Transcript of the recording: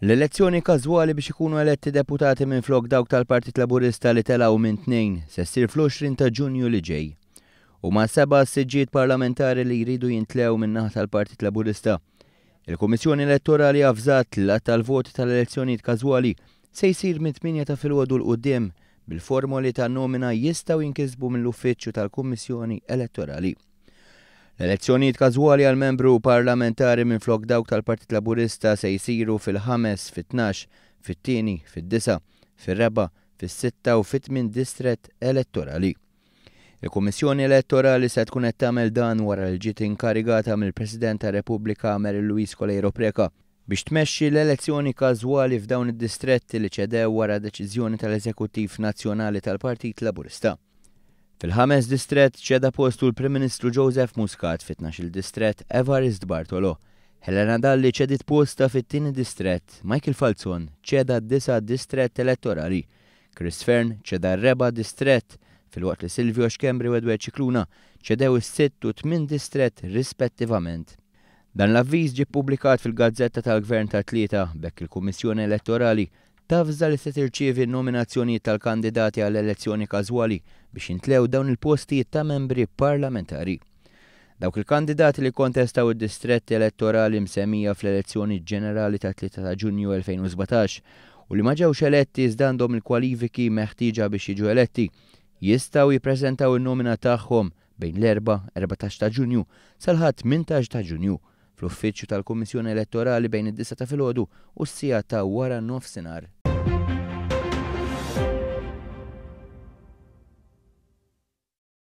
L-elezzjoni kazwali biex ikunu eletti deputati minn flok dawk tal-Partit Laburista li telaw minn tnejn se ssir fl-20 ta' Ġunju li ġej. U ma' seba' siġġiet parlamentari li jridu jintlew minn naħa tal-Partit Laburista. Il-Komissjoni Elettorali għafżat l tal-voti tal-elezzjonijiet kazwali se jsir minn 8 ta' fil-wadu l bil-formoli ta' nomina jistgħu jinkisbu mill-uffiċċju tal-Kummissjoni Elettorali. L-elezzjonijiet każwali għal membru parlamentari minn flok dawk tal-Partit Laburista se jsiru fil-ħames, fit-12, fit-tieni, fid-disa, fir-reba, fis-sitta u fit-tmin distret elettorali. Il-Kummissjoni Elettorali se tkun qed tagħmel dan wara l ġiet inkarigata mill-President ta' Repubblika Mary Luis Colero Preka biex tmexxi l-elezzjoni każwali f'dawn id-distretti li ċedew wara deċiżjoni tal-Eżekuttiv Nazzjonali tal-Partit Laburista. Fil-ħames distret ċeda postu l-Prim Ministru Joseph Muscat fit il distret Evarist Bartolo. Helena Dalli ċedit posta fit-tieni distret, Michael Falzon ċeda disa distret elettorali, Chris Fern ċeda reba distret, fil-waqt li Silvio Xkembri u Edward Ċikluna ċedew is-sitt u tmin distret rispettivament. Dan l-avviż ġie publikat fil-Gazzetta tal-Gvern tat Tlieta bekk il-Kummissjoni Elettorali tafza li se tirċievi nominazzjonijiet tal-kandidati għall-elezzjoni każwali biex intlew dawn il-postijiet ta' membri parlamentari. Dawk il-kandidati li kontestaw id-distretti elettorali msemmija fl-elezzjoni ġenerali ta' 3 ta' Ġunju 2017 u li ma ġewx eletti iżdandhom il-kwalifiki meħtieġa biex jiġu eletti jistaw jippreżentaw in-nomina tagħhom bejn l-4 14 ta' Ġunju sal-ħadd 18 ta' Ġunju fl-uffiċċju tal-Kummissjoni Elettorali bejn id-9 ta' filgħodu u s-sija ta' wara nofsinhar